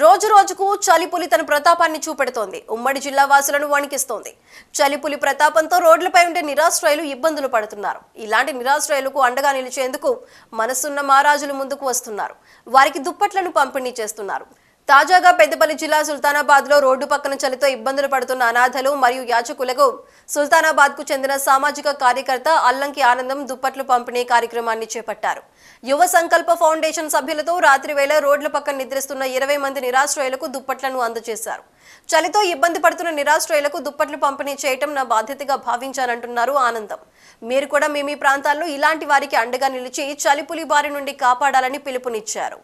రోజు రోజుకు చలిపులి తన ప్రతాపాన్ని చూపెడుతోంది ఉమ్మడి జిల్లా వాసులను వణికిస్తోంది చలిపులి ప్రతాపంతో రోడ్లపై ఉండే నిరాశ్రయులు ఇబ్బందులు పడుతున్నారు ఇలాంటి నిరాశ్రయులకు అండగా నిలిచేందుకు మనసున్న మహారాజులు ముందుకు వస్తున్నారు వారికి దుప్పట్లను పంపిణీ చేస్తున్నారు తాజాగా పెద్దపల్లి జిల్లా సుల్తానాబాద్ లో రోడ్డు పక్కన చలితో ఇబ్బందులు పడుతున్న అనాథలు మరియు యాచకులకు సుల్తానాబాద్ కు చెందిన సామాజిక కార్యకర్త అల్లంకి ఆనందం దుప్పట్లు పంపిణీ కార్యక్రమాన్ని చేపట్టారు యువ సంకల్ప ఫౌండేషన్ సభ్యులతో రాత్రి వేళ రోడ్ల పక్కన నిద్రిస్తున్న ఇరవై మంది నిరాశ్రయులకు దుప్పట్లను అందజేశారు చలితో ఇబ్బంది పడుతున్న నిరాశ్రయులకు దుప్పట్లు పంపిణీ చేయటం నా బాధ్యతగా భావించానంటున్నారు ఆనందం మీరు కూడా మీ మీ ప్రాంతాల్లో ఇలాంటి వారికి అండగా నిలిచి చలిపులి బారి నుండి కాపాడాలని పిలుపునిచ్చారు